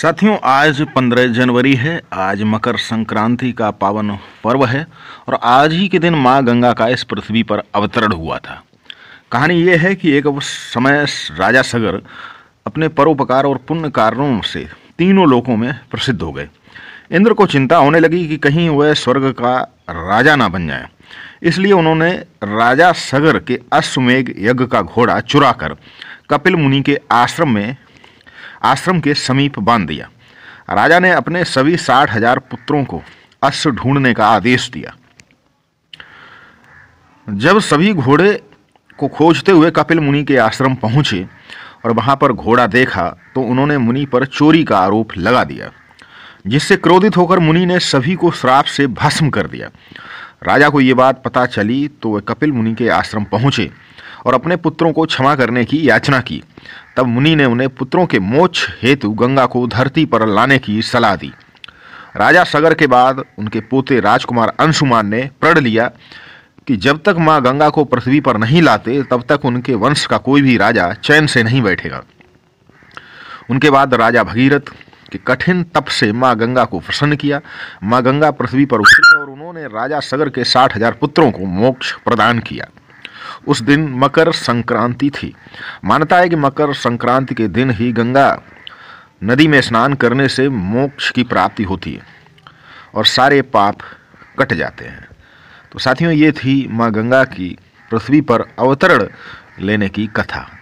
साथियों आज पंद्रह जनवरी है आज मकर संक्रांति का पावन पर्व है और आज ही के दिन माँ गंगा का इस पृथ्वी पर अवतरण हुआ था कहानी यह है कि एक समय राजा सगर अपने परोपकार और पुण्य कार्यों से तीनों लोकों में प्रसिद्ध हो गए इंद्र को चिंता होने लगी कि कहीं वह स्वर्ग का राजा ना बन जाए इसलिए उन्होंने राजा सगर के अश्वमेघ यज्ञ का घोड़ा कर कपिल मुनि के आश्रम में आश्रम के समीप बांध दिया राजा ने अपने सभी साठ हजार पुत्रों को अश्व ढूंढने का आदेश दिया जब सभी घोड़े को खोजते हुए कपिल मुनि के आश्रम पहुंचे और वहां पर घोड़ा देखा तो उन्होंने मुनि पर चोरी का आरोप लगा दिया जिससे क्रोधित होकर मुनि ने सभी को श्राप से भस्म कर दिया राजा को ये बात पता चली तो वह कपिल मुनि के आश्रम पहुंचे और अपने पुत्रों को क्षमा करने की याचना की तब मुनि ने उन्हें पुत्रों के मोक्ष हेतु गंगा को धरती पर लाने की सलाह दी राजा सगर के बाद उनके पोते राजकुमार अंशुमान ने प्रण लिया कि जब तक माँ गंगा को पृथ्वी पर नहीं लाते तब तक उनके वंश का कोई भी राजा चैन से नहीं बैठेगा उनके बाद राजा भगीरथ के कठिन तप से माँ गंगा को प्रसन्न किया माँ गंगा पृथ्वी पर उठी और उन्होंने राजा सगर के साठ हजार पुत्रों को मोक्ष प्रदान किया उस दिन मकर संक्रांति थी मान्यता है कि मकर संक्रांति के दिन ही गंगा नदी में स्नान करने से मोक्ष की प्राप्ति होती है और सारे पाप कट जाते हैं तो साथियों ये थी माँ गंगा की पृथ्वी पर अवतरण लेने की कथा